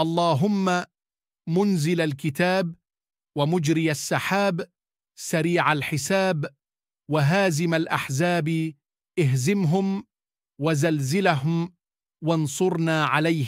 اللهم منزل الكتاب ومجري السحاب سريع الحساب وهازم الاحزاب اهزمهم وزلزلهم وانصرنا عليهم